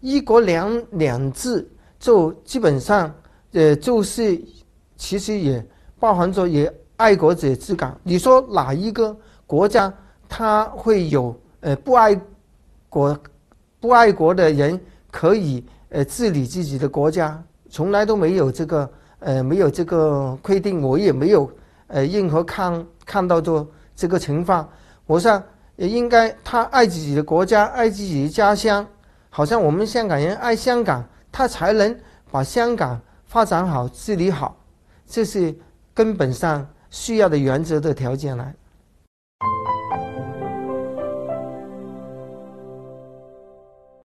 一国两两制就基本上，呃，就是其实也包含着也爱国者治港。你说哪一个国家他会有呃不爱国、不爱国的人可以呃治理自己的国家？从来都没有这个呃没有这个规定，我也没有呃任何看看到过这个情况。我想也应该他爱自己的国家，爱自己的家乡。好像我们香港人爱香港，他才能把香港发展好、治理好，这是根本上需要的原则的条件来。